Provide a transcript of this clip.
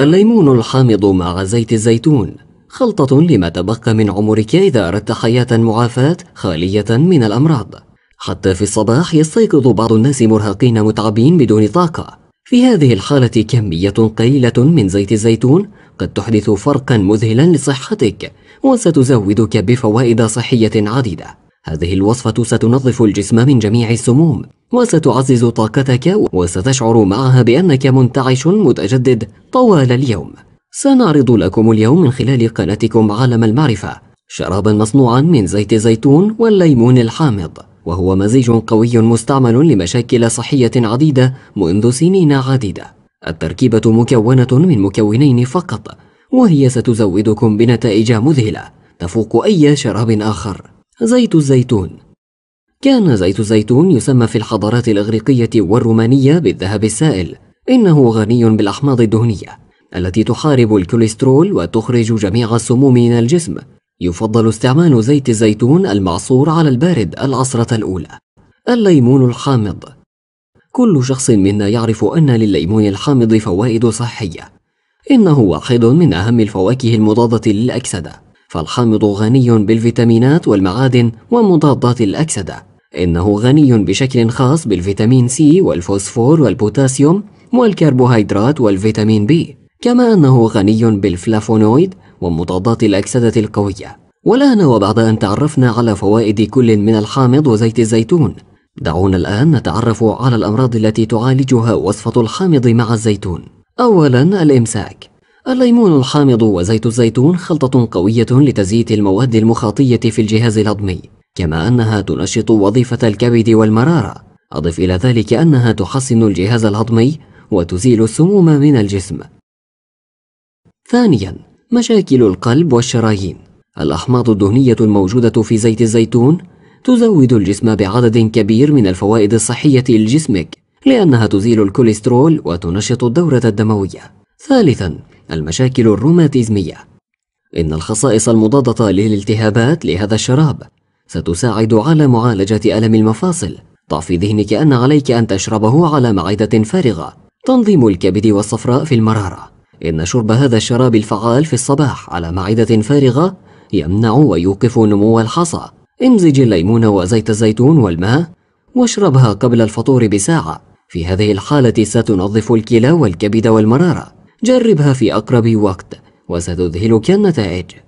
الليمون الحامض مع زيت الزيتون خلطة لما تبقى من عمرك إذا أردت حياة معافاة خالية من الأمراض حتى في الصباح يستيقظ بعض الناس مرهقين متعبين بدون طاقة في هذه الحالة كمية قليلة من زيت الزيتون قد تحدث فرقا مذهلا لصحتك وستزودك بفوائد صحية عديدة هذه الوصفة ستنظف الجسم من جميع السموم وستعزز طاقتك وستشعر معها بأنك منتعش متجدد طوال اليوم سنعرض لكم اليوم من خلال قناتكم عالم المعرفة شرابا مصنوعا من زيت الزيتون والليمون الحامض وهو مزيج قوي مستعمل لمشاكل صحية عديدة منذ سنين عديدة التركيبة مكونة من مكونين فقط وهي ستزودكم بنتائج مذهلة تفوق أي شراب آخر زيت الزيتون كان زيت الزيتون يسمى في الحضارات الإغريقية والرومانية بالذهب السائل إنه غني بالأحماض الدهنية التي تحارب الكوليسترول وتخرج جميع السموم من الجسم يفضل استعمال زيت الزيتون المعصور على البارد العصرة الأولى الليمون الحامض كل شخص منا يعرف أن لليمون الحامض فوائد صحية إنه واحد من أهم الفواكه المضادة للأكسدة فالحامض غني بالفيتامينات والمعادن ومضادات الأكسدة إنه غني بشكل خاص بالفيتامين سي والفوسفور والبوتاسيوم والكربوهيدرات والفيتامين بي كما أنه غني بالفلافونويد ومضادات الأكسدة القوية والآن وبعد أن تعرفنا على فوائد كل من الحامض وزيت الزيتون دعونا الآن نتعرف على الأمراض التي تعالجها وصفة الحامض مع الزيتون أولا الإمساك الليمون الحامض وزيت الزيتون خلطة قوية لتزييت المواد المخاطية في الجهاز الهضمي كما أنها تنشط وظيفة الكبد والمرارة أضف إلى ذلك أنها تحسن الجهاز الهضمي وتزيل السموم من الجسم ثانيا مشاكل القلب والشرايين الأحماض الدهنية الموجودة في زيت الزيتون تزود الجسم بعدد كبير من الفوائد الصحية لجسمك لأنها تزيل الكوليسترول وتنشط الدورة الدموية ثالثا المشاكل الروماتيزمية إن الخصائص المضادة للالتهابات لهذا الشراب ستساعد على معالجة ألم المفاصل ضع في ذهنك أن عليك أن تشربه على معدة فارغة تنظيم الكبد والصفراء في المرارة إن شرب هذا الشراب الفعال في الصباح على معدة فارغة يمنع ويوقف نمو الحصى امزج الليمون وزيت الزيتون والماء واشربها قبل الفطور بساعة في هذه الحالة ستنظف الكلى والكبد والمرارة جربها في أقرب وقت وستذهلك النتائج